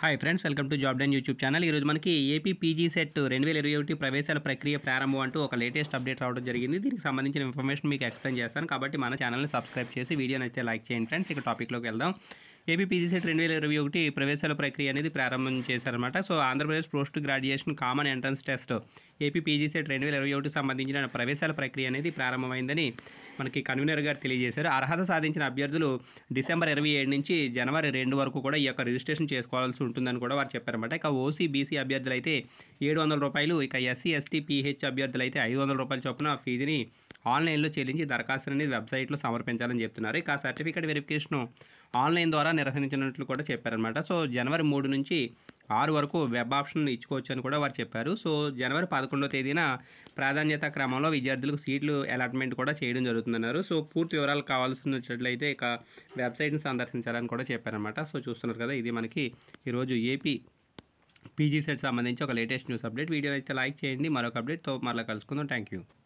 hi friends welcome to Job Den YouTube channel ఈరోజు మనకి AP PG set రెండు వేల ఇరవై ఒకటి ప్రవేశాల ప్రక్రియ ప్రారంభం అంటూ ఒక లేటెస్ట్ అప్డేట్ రావడం జరిగింది దీనికి సంబంధించిన ఇన్ఫర్మేషన్ మీకు ఎక్స్ప్లెయిన్ చేస్తాను కాబట్టి మన ఛానల్ని సబ్స్క్రైబ్ చేసి వీడియో నచ్చితే లైక్ చేయండి ఫ్రెండ్స్ ఇక టాపిక్లోకి వెళ్దాం ఏపీ పీజీ సెట్ రెండు వేల ఇరవై ఒకటి ప్రవేశాల ప్రక్రియ అనేది ప్రారంభం చేశారనమాట so Andhra Pradesh post graduation common entrance test AP PG set రెండు వేల ఇరవై ఒకటి సంబంధించిన ప్రవేశాల ప్రక్రియ అనేది ప్రారంభమైందని మనకి కన్వీనర్ గారు తెలియజేశారు అర్హత సాధించిన అభ్యర్థులు డిసెంబర్ ఇరవై ఏడు నుంచి జనవరి రెండు వరకు కూడా ఈ యొక్క రిజిస్ట్రేషన్ చేసుకోవాల్సి ఉంటుందని కూడా వారు చెప్పారన్నమాట ఇక ఓసీ బీసీ అభ్యర్థులైతే ఏడు వందల రూపాయలు ఇక ఎస్సీ ఎస్టీ పీహెచ్ అభ్యర్థులైతే ఐదు వందల రూపాయల చొప్పున ఫీజుని ఆన్లైన్లో చెల్లించి దరఖాస్తు అనేది వెబ్సైట్లో సమర్పించాలని చెప్తున్నారు ఇక సర్టిఫికేట్ వెరిఫికేషన్ ఆన్లైన్ ద్వారా నిర్వహించినట్లు కూడా చెప్పారనమాట సో జనవరి మూడు నుంచి ఆరు వరకు వెబ్ ఆప్షన్ ఇచ్చుకోవచ్చు అని కూడా వారు చెప్పారు సో జనవరి పదకొండో తేదీన ప్రాధాన్యత క్రమంలో విద్యార్థులకు సీట్లు అలాట్మెంట్ కూడా చేయడం జరుగుతుందన్నారు సో పూర్తి వివరాలు వచ్చినట్లయితే ఇక వెబ్సైట్ని సందర్శించాలని కూడా చెప్పారనమాట సో చూస్తున్నారు కదా ఇది మనకి ఈరోజు ఏపీ పీజీ సెట్ సంబంధించి ఒక లేటెస్ట్ న్యూస్ అప్డేట్ వీడియో అయితే లైక్ చేయండి మరొక అప్డేట్తో మరలా కలుసుకుందాం థ్యాంక్ యూ